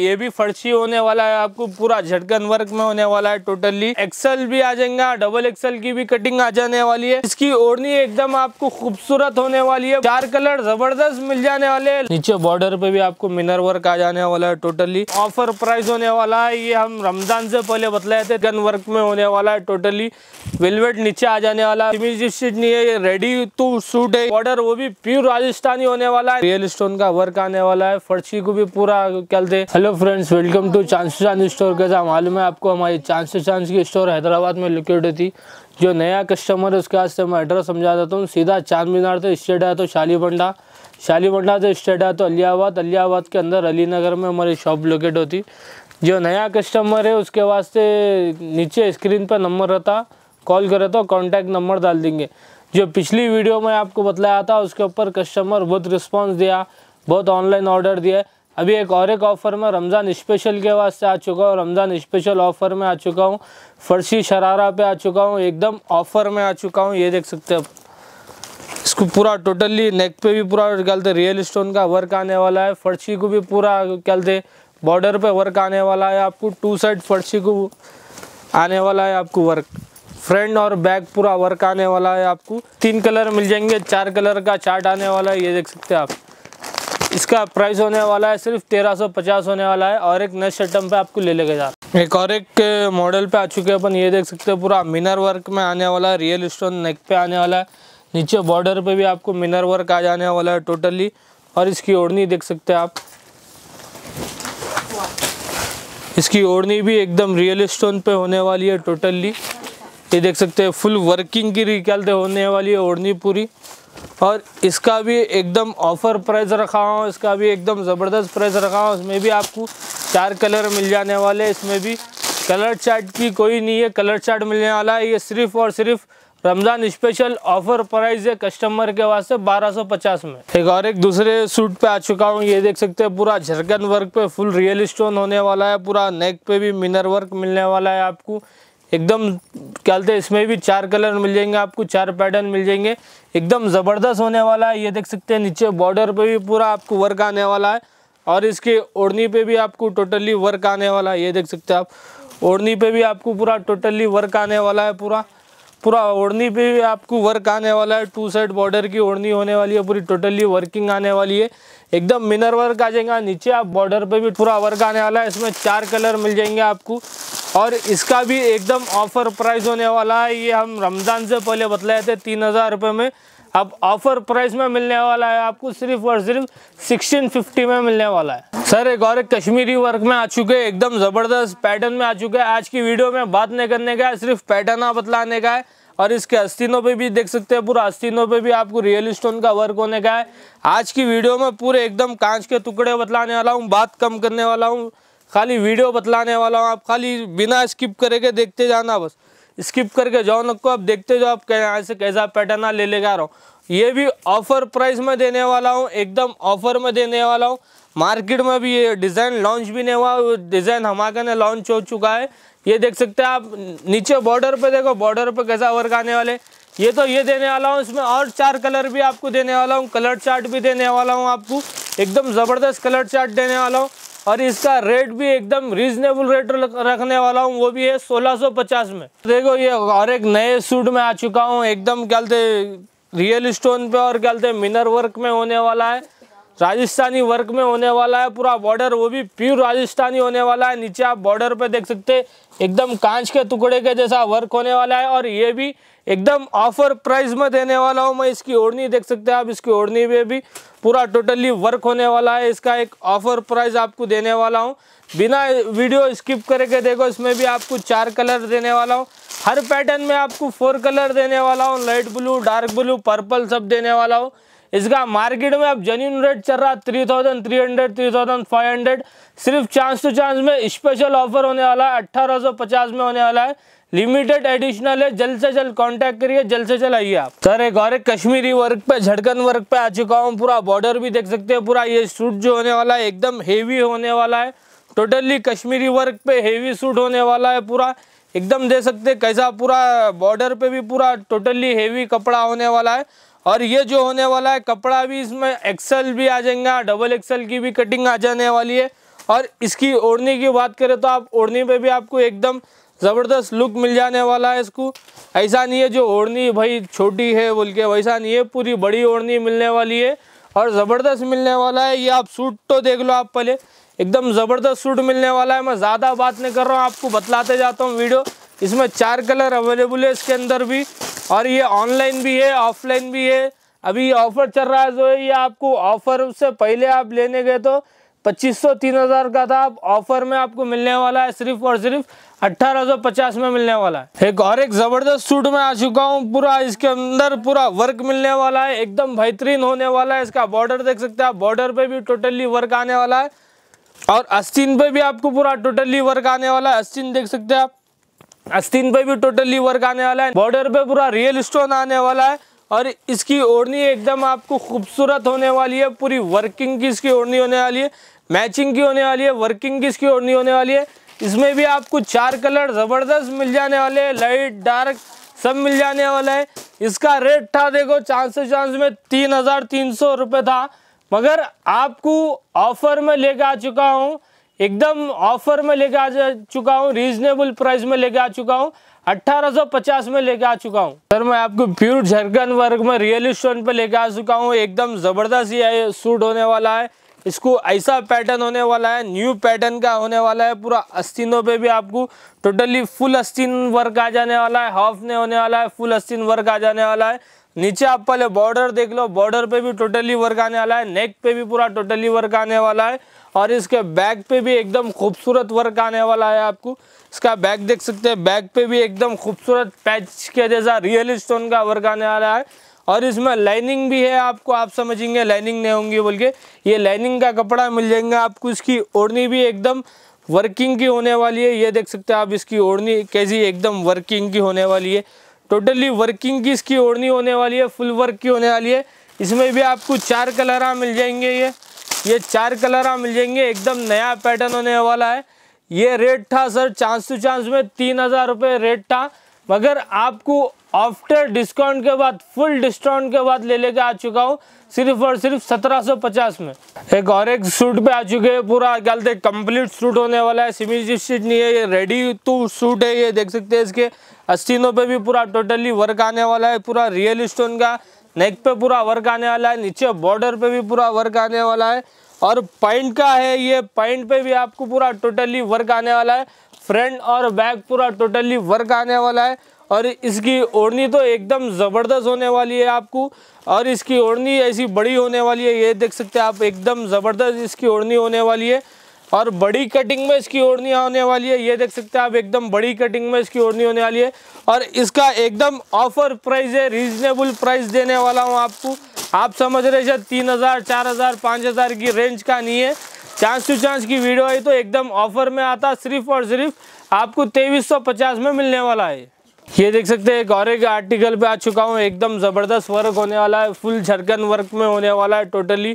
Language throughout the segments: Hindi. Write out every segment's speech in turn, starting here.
ये भी फर्शी होने वाला है आपको पूरा झटकन वर्क में होने वाला है टोटली एक्सल भी आ जाएगा डबल एक्सल की भी कटिंग आ जाने वाली है इसकी ओढ़नी एकदम आपको खूबसूरत होने वाली है चार कलर जबरदस्त मिल जाने वाले हैं नीचे बॉर्डर पे भी आपको मिनर वर्क आ जाने वाला है टोटली ऑफर प्राइस होने वाला है ये हम रमजान से पहले बतलाए थे गन वर्क में होने वाला है टोटली वेलवेट नीचे आ जाने वाला है रेडी टू सूट है बॉर्डर वो भी प्योर राजस्थानी होने वाला है रियल स्टोन का वर्क आने वाला है फर्शी को भी पूरा कहते hello friends welcome to chance to chance store कैसा मालूम है आपको हमारी चांस टू चांस की स्टोर हैदराबाद में लोकेट थी जो नया कस्टमर है उसके आज से मैं एड्रेस समझा देता हूँ सीधा चांद मीनार से स्ट्रेट आया तो शाली बंडा शाली बंडा से स्ट्रेट आया तो अलियाबाद अलियाबाद के अंदर अली नगर में हमारी शॉप लोकेट होती जो नया कस्टमर है उसके वास्ते नीचे स्क्रीन पर नंबर रहता कॉल करे तो कॉन्टैक्ट नंबर डाल देंगे जो पिछली वीडियो में आपको बतलाया था उसके ऊपर कस्टमर बहुत रिस्पॉन्स दिया बहुत ऑनलाइन ऑर्डर दिया अभी एक और एक ऑफ़र में रमज़ान स्पेशल के वास्ते आ चुका हूँ रमज़ान स्पेशल ऑफ़र में आ चुका हूँ फर्शी शरारा पे आ चुका हूँ एकदम ऑफ़र में आ चुका हूँ ये देख सकते हैं आप इसको पूरा टोटली नेक पे भी पूरा कहते रियल स्टोन का वर्क आने वाला है फर्शी को भी पूरा कहते बॉर्डर पर वर्क आने वाला है आपको टू साइड फर्शी को आने वाला है आपको वर्क फ्रंट और बैक पूरा वर्क आने वाला है आपको तीन कलर मिल जाएंगे चार कलर का चार्ट आने वाला है ये देख सकते हैं आप इसका प्राइस होने वाला है सिर्फ तेरह सौ पचास होने वाला है और एक नए सेटम पे आपको ले लेके जा एक और एक मॉडल पे आ चुके हैं अपन ये देख सकते हो पूरा मिनर वर्क में आने वाला है रियल स्टोन नेक पे आने वाला है नीचे बॉर्डर पे भी आपको मिनर वर्क आ जाने वाला है टोटली और इसकी ओढ़नी देख सकते हैं आप इसकी ओढ़नी भी एकदम रियल स्टोन पे होने वाली है टोटली ये देख सकते हैं फुल वर्किंग की रिकलते होने वाली है ओढ़नी पूरी और इसका भी एकदम ऑफ़र प्राइस रखा हूँ इसका भी एकदम ज़बरदस्त प्राइस रखा हूँ इसमें भी आपको चार कलर मिल जाने वाले इसमें भी कलर चार्ट की कोई नहीं है कलर चार्ट मिलने वाला है ये सिर्फ़ और सिर्फ़ रमज़ान स्पेशल ऑफ़र प्राइस है कस्टमर के वास्ते 1250 में एक और एक दूसरे सूट पे आ चुका हूँ ये देख सकते हैं पूरा झरकन वर्क पे फुल रियल स्टोन होने वाला है पूरा नेक पे भी मिनर वर्क मिलने वाला है आपको एकदम क्या बोलते हैं इसमें भी चार कलर मिल जाएंगे आपको चार पैटर्न मिल जाएंगे एकदम ज़बरदस्त होने वाला है ये देख सकते हैं नीचे बॉर्डर पे भी पूरा आपको वर्क आने वाला है और इसके ओढ़नी पे भी आपको टोटली वर्क आने वाला है ये देख सकते हैं आप ओढ़नी पे भी आपको पूरा टोटली वर्क आने वाला है पूरा पूरा ओढ़नी पे भी आपको वर्क आने वाला है टू साइड बॉर्डर की ओढ़नी होने वाली है पूरी टोटली वर्किंग आने वाली है एकदम मिनर वर्क आ जाएगा नीचे आप बॉर्डर पे भी पूरा वर्क आने वाला है इसमें चार कलर मिल जाएंगे आपको और इसका भी एकदम ऑफ़र प्राइस होने वाला है ये हम रमज़ान से पहले बतलाए थे तीन हज़ार रुपये में अब ऑफ़र प्राइस में मिलने वाला है आपको सिर्फ और सिर्फ सिक्सटीन फिफ्टी में मिलने वाला है सर एक और एक कश्मीरी वर्क में आ चुके हैं एकदम ज़बरदस्त पैटर्न में आ चुके हैं आज की वीडियो में बात नहीं करने का है सिर्फ पैटर्न बतलाने का है और इसके आस्तीनों पे भी देख सकते हैं पूरा आस्तीनों पे भी आपको रियल स्टोन का वर्क होने का है आज की वीडियो में पूरे एकदम कांच के टुकड़े बतलाने वाला हूँ बात कम करने वाला हूँ खाली वीडियो बतलाने वाला हूँ आप खाली बिना स्किप करके देखते जाना बस स्किप करके जाओ को आप देखते जाओ आप यहाँ से कैसा पैटर्न ले लेके आ रहा हूँ ये भी ऑफर प्राइस में देने वाला हूँ एकदम ऑफर में देने वाला हूँ मार्केट में भी ये डिज़ाइन लॉन्च भी नहीं हुआ डिज़ाइन हमारे ने लॉन्च हो चुका है ये देख सकते हैं आप नीचे बॉर्डर पर देखो बॉर्डर पर कैसा वर्क आने वाले ये तो ये देने वाला हूँ इसमें और चार कलर भी आपको देने वाला हूँ कलर चार्ट भी देने वाला हूँ आपको एकदम ज़बरदस्त कलर चार्ट देने वाला हूँ और इसका रेट भी एकदम रीजनेबल रेट रखने वाला हूँ वो भी है 1650 में तो देखो ये और एक नए सूट में आ चुका हूँ एकदम क्या रियल स्टोन पे और क्या मिनर वर्क में होने वाला है राजस्थानी वर्क में होने वाला है पूरा बॉर्डर वो भी प्योर राजस्थानी होने वाला है नीचे आप बॉर्डर पे देख सकते हैं एकदम कांच के टुकड़े के जैसा वर्क होने वाला है और ये भी एकदम ऑफर प्राइस में देने वाला हूँ मैं इसकी ओढ़नी देख सकते हैं आप इसकी ओढ़नी में भी पूरा टोटली वर्क होने वाला है इसका एक ऑफर प्राइस आपको देने वाला हूँ बिना वीडियो स्किप करके देखो इसमें भी आपको चार कलर देने वाला हूँ हर पैटर्न में आपको फोर कलर देने वाला हूँ light blue dark blue purple सब देने वाला हूँ इसका मार्केट में अब जेन्यून रेट चल रहा है three thousand three hundred three thousand five hundred सिर्फ चांस टू चांस में स्पेशल ऑफर होने वाला है अट्ठारह सौ पचास में होने वाला है लिमिटेड एडिशनल है जल्द से जल्द कांटेक्ट करिए जल्द से जल्द आइए आप सर एक और एक कश्मीरी वर्क पे झड़कन वर्क पे आ चुका हूँ पूरा बॉर्डर भी देख सकते हैं पूरा ये सूट जो होने वाला है एकदम हेवी होने वाला है टोटली कश्मीरी वर्क पे हेवी सूट होने वाला है पूरा एकदम दे सकते कैसा पूरा बॉर्डर पे भी पूरा टोटली हेवी कपड़ा होने वाला है और ये जो होने वाला है कपड़ा भी इसमें एक्सल भी आ जाएगा डबल एक्सल की भी कटिंग आ जाने वाली है और इसकी ओढ़नी की बात करें तो आप ओढ़नी पे भी आपको एकदम ज़बरदस्त लुक मिल जाने वाला है इसको ऐसा नहीं है जो ओढ़नी भाई छोटी है बोल के वैसा नहीं है पूरी बड़ी ओढ़नी मिलने वाली है और ज़बरदस्त मिलने वाला है ये आप सूट तो देख लो आप पहले एकदम ज़बरदस्त सूट मिलने वाला है मैं ज़्यादा बात नहीं कर रहा हूँ आपको बतलाते जाता हूँ वीडियो इसमें चार कलर अवेलेबल है इसके अंदर भी और ये ऑनलाइन भी है ऑफलाइन भी है अभी ऑफ़र चल रहा है जो है ये आपको ऑफ़र से पहले आप लेने गए तो पच्चीस सौ तीन हज़ार का था ऑफ़र में आपको मिलने वाला है सिर्फ और सिर्फ अट्ठारह सौ पचास में मिलने वाला है एक और एक ज़बरदस्त सूट में आ चुका हूँ पूरा इसके अंदर पूरा वर्क मिलने वाला है एकदम बेहतरीन होने वाला है इसका बॉर्डर देख सकते हैं आप बॉर्डर पे भी टोटली वर्क आने वाला है और अस्तिन पे भी आपको पूरा टोटली वर्क आने वाला है अस्तिन देख सकते हैं आप अस्तीन पे भी टोटली वर्क आने वाला है बॉर्डर पे पूरा रियल स्टोन आने वाला है और इसकी ओढ़नी एकदम आपको खूबसूरत होने वाली है पूरी वर्किंग की इसकी ओढ़नी होने वाली है मैचिंग की होने वाली है वर्किंग की इसकी ओढ़नी होने वाली है इसमें भी आपको चार कलर ज़बरदस्त मिल जाने वाले हैं लाइट डार्क सब मिल जाने वाला है इसका रेट था देखो चांस से चांस में तीन हज़ार तीन सौ रुपये था मगर आपको ऑफर में लेके आ चुका हूँ एकदम ऑफर में लेके आ चुका हूँ रीजनेबल प्राइस में लेके आ चुका हूँ 1850 में लेके आ चुका हूँ सर मैं आपको प्योर झरगन वर्क में रियल स्टोन पे लेके आ चुका हूँ एकदम ज़बरदस्त ये सूट होने वाला है इसको ऐसा पैटर्न होने वाला है न्यू पैटर्न का होने वाला है पूरा अस्तिनों पे भी आपको टोटली फुल अस्तिन वर्क आ जाने वाला है हाफ ने होने वाला है फुल अस्तिन वर्क आ जाने वाला है नीचे आप पहले बॉर्डर देख लो बॉर्डर पे भी टोटली वर्क आने वाला है नेक पे भी पूरा टोटली वर्क आने वाला है और इसके बैक पे भी एकदम खूबसूरत वर्क आने वाला है आपको इसका बैक देख सकते हैं बैक पे भी एकदम खूबसूरत पैच के जैसा रियल स्टोन का वर्क आने वाला है और इसमें लाइनिंग भी है आपको आप समझेंगे लाइनिंग नहीं होंगी बोल के ये लाइनिंग का कपड़ा मिल जाएगा आपको इसकी ओढ़नी भी एकदम वर्किंग की होने वाली है ये देख सकते हैं आप इसकी ओढ़नी कैसी एकदम वर्किंग की होने वाली है टोटली वर्किंग की इसकी ओढ़नी होने वाली है फुल वर्क की होने वाली है इसमें भी आपको चार कलरा मिल जाएंगे ये ये चार कलरा मिल जाएंगे एकदम नया पैटर्न होने वाला है ये रेट था सर चांस टू चांस में तीन हज़ार रुपये रेट था मगर आपको आफ्टर डिस्काउंट के बाद फुल डिस्काउंट के बाद ले लेके आ चुका हूँ सिर्फ और सिर्फ 1750 में एक और एक सूट पे आ चुके हैं पूरा क्या कंप्लीट सूट होने वाला है सिमिल सीट नहीं है ये रेडी टू सूट है ये देख सकते हैं इसके अस्थिनों पे भी पूरा टोटली वर्क आने वाला है पूरा रियल स्टोन का नेक पे पूरा वर्क आने वाला है नीचे बॉर्डर पे भी पूरा वर्क आने वाला है और पॉइंट का है ये पॉइंट पे भी आपको पूरा टोटली वर्क आने वाला है फ्रंट और बैक पूरा टोटली वर्क आने वाला है और इसकी ओढ़नी तो एकदम ज़बरदस्त होने वाली है आपको और इसकी ओढ़नी ऐसी बड़ी होने वाली है ये देख सकते हैं आप एकदम ज़बरदस्त इसकी ओढ़नी होने वाली है और बड़ी कटिंग में इसकी ओढ़नी होने वाली है ये देख सकते हैं आप एकदम बड़ी कटिंग में इसकी ओढ़नी होने वाली है और इसका एकदम ऑफर प्राइस है रीजनेबल प्राइस देने वाला हूँ आपको आप समझ रहे शायद तीन हज़ार चार हज़ार पाँच हज़ार की रेंज का नहीं है चांस टू चांस की वीडियो आई तो एकदम ऑफर में आता सिर्फ और सिर्फ आपको तेईस सौ पचास में मिलने वाला है ये देख सकते हैं एक और एक आर्टिकल पे आ चुका हूँ एकदम ज़बरदस्त वर्क होने वाला है फुल झरकन वर्क में होने वाला है टोटली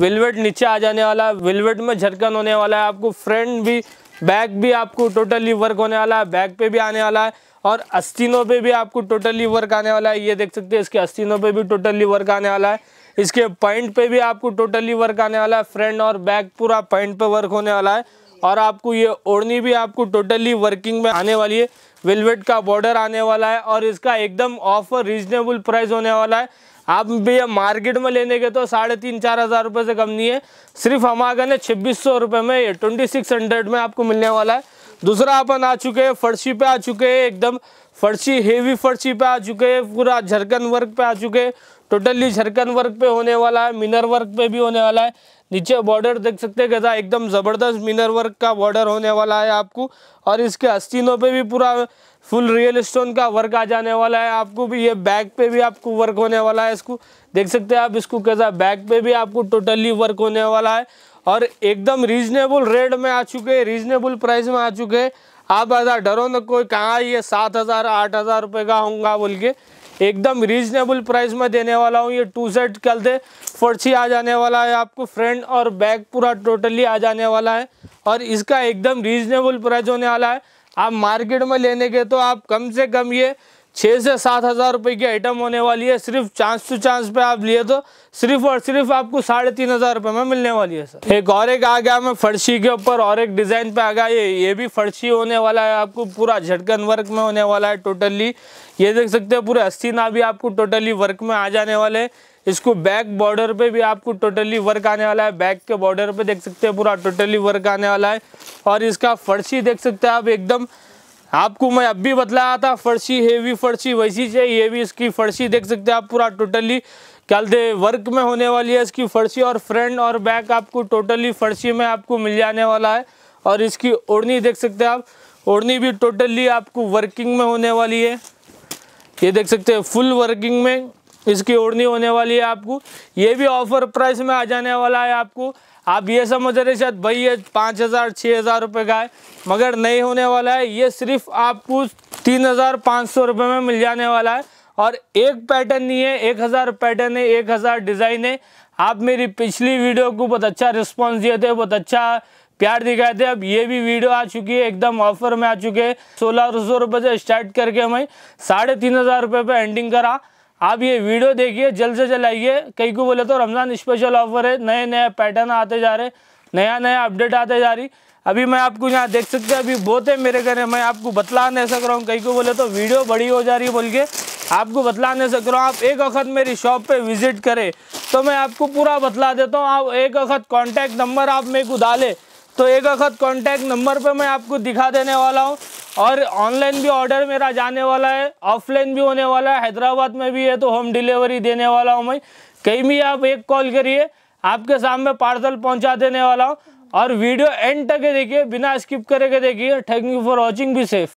वेलवेट नीचे आ जाने वाला है वेलवेट में झरकन होने वाला है आपको फ्रंट भी बैक भी आपको टोटली वर्क होने वाला है बैक पे भी आने वाला है और अस्तीनों पे भी आपको टोटली वर्क आने वाला है ये देख सकते हैं इसके अस्तिनों पे भी टोटली वर्क आने वाला है इसके पॉइंट पे भी आपको टोटली वर्क आने वाला है फ्रंट और बैक पूरा पॉइंट पे वर्क होने वाला है और आपको ये ओढ़नी भी आपको टोटली वर्किंग में आने वाली है वेलवेट का बॉर्डर आने वाला है और इसका एकदम ऑफर रीजनेबल प्राइस होने वाला है आप भैया मार्केट में लेने के तो साढ़े तीन चार हज़ार रुपये से कम नहीं है सिर्फ हम हमारे ने छब्बीस सौ रुपये में ये ट्वेंटी सिक्स हंड्रेड में आपको मिलने वाला है दूसरा अपन आ चुके हैं फर्शी पे आ चुके हैं एकदम फर्शी हेवी फर्शी पे आ चुके हैं पूरा झरकन वर्क पे आ चुके हैं टोटली झरकन वर्क पे होने वाला है मिनर वर्क पे भी होने वाला है नीचे बॉर्डर देख सकते हैं कैसा एकदम ज़बरदस्त मिनर वर्क का बॉर्डर होने वाला है आपको और इसके अस्तिनों पे भी पूरा फुल रियल स्टोन का वर्क आ जाने वाला है आपको भी ये बैक पे भी आपको वर्क होने वाला है इसको देख सकते हैं आप इसको कैसा बैक पे भी आपको टोटली वर्क होने वाला है और एकदम रीजनेबल रेट में आ चुके हैं रीजनेबल प्राइस में आ चुके हैं आप ऐसा डरो ना कोई कहाँ ये सात हज़ार आठ हज़ार रुपये का होंगे बोल के एकदम रीजनेबल प्राइस में देने वाला हूँ ये टू सेट कल से फर्ची आ जाने वाला है आपको फ्रंट और बैक पूरा टोटली आ जाने वाला है और इसका एकदम रीजनेबल प्राइस होने वाला है आप मार्केट में लेने के तो आप कम से कम ये छः से सात हज़ार रुपये की आइटम होने वाली है सिर्फ चांस टू चांस पे आप लिए तो सिर्फ और सिर्फ आपको साढ़े तीन हज़ार रुपये में मिलने वाली है सर एक और एक आ गया मैं फर्शी के ऊपर और एक डिज़ाइन पे आ गया ये ये भी फर्शी होने वाला है आपको पूरा झटकन वर्क में होने वाला है टोटली ये देख सकते हो पूरे अस्सी ना भी आपको टोटली वर्क में आ जाने वाले हैं इसको बैक बॉर्डर पर भी आपको टोटली वर्क आने वाला है बैक के बॉर्डर पर देख सकते हैं पूरा टोटली वर्क आने वाला है और इसका फर्शी देख सकते हैं आप एकदम आपको मैं अब भी बतलाया था फर्शी हेवी फर्शी वैसी चाहिए ये भी इसकी फर्शी देख सकते हैं आप पूरा टोटली क्या दे वर्क में होने वाली है इसकी फर्शी और फ्रंट और बैक आपको टोटली फर्शी में आपको मिल जाने वाला है और इसकी ओढ़नी देख सकते हैं आप ओढ़नी भी टोटली आपको वर्किंग में होने वाली है ये देख सकते हैं फुल वर्किंग में इसकी ओढ़नी होने वाली है आपको ये भी ऑफर प्राइस में आ जाने वाला है आपको आप ये समझ रहे शायद भाई ये पाँच हज़ार छः हज़ार रुपये का है मगर नहीं होने वाला है ये सिर्फ आपको तीन हज़ार पाँच सौ रुपये में मिल जाने वाला है और एक पैटर्न नहीं है एक हज़ार पैटर्न है एक हज़ार डिज़ाइन है आप मेरी पिछली वीडियो को बहुत अच्छा रिस्पॉन्स दिए थे बहुत अच्छा प्यार दिखाए थे अब ये भी वीडियो आ चुकी है एकदम ऑफर में आ चुके हैं सोलह सौ रुपये से स्टार्ट करके हमें साढ़े तीन हज़ार रुपये पर एंडिंग करा आप ये वीडियो देखिए जल्द से जल्द आइए कई को बोले तो रमज़ान स्पेशल ऑफर है नए नए पैटर्न आते जा रहे नया नया अपडेट आते जा रही अभी मैं आपको यहाँ देख सकते हैं अभी बहुत है मेरे घर मैं आपको बतला नहीं सक रहा हूँ कई को बोले तो वीडियो बड़ी हो जा रही है बोल के आपको बतला नहीं सक रहा हूँ आप एक वक्त मेरी शॉप पे विज़िट करें तो मैं आपको पूरा बतला देता हूँ आप एक वक्त कॉन्टैक्ट नंबर आप मेरे को डालें तो एक वक्त कॉन्टैक्ट नंबर पर मैं आपको दिखा देने वाला हूँ और ऑनलाइन भी ऑर्डर मेरा जाने वाला है ऑफलाइन भी होने वाला है हैदराबाद में भी है तो होम डिलीवरी देने वाला हूँ मैं कहीं भी आप एक कॉल करिए आपके सामने पार्सल पहुँचा देने वाला हूँ और वीडियो एंड तक देखिए बिना स्किप करके देखिए थैंक यू फॉर वॉचिंग भी सेफ